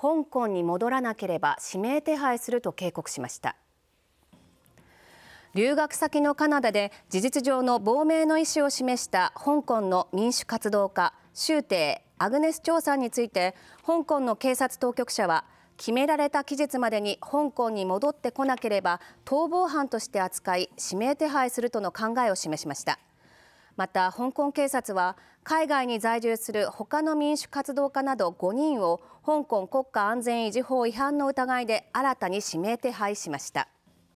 香港に戻らなければ指名手配すると警告しました留学先のカナダで事実上の亡命の意思を示した香港の民主活動家周庭アグネス・チョウさんについて香港の警察当局者は決められた期日までに香港に戻ってこなければ逃亡犯として扱い指名手配するとの考えを示しました。また香港警察は海外に在住する他の民主活動家など5人を香港国家安全維持法違反の疑いで新たに指名手配しました。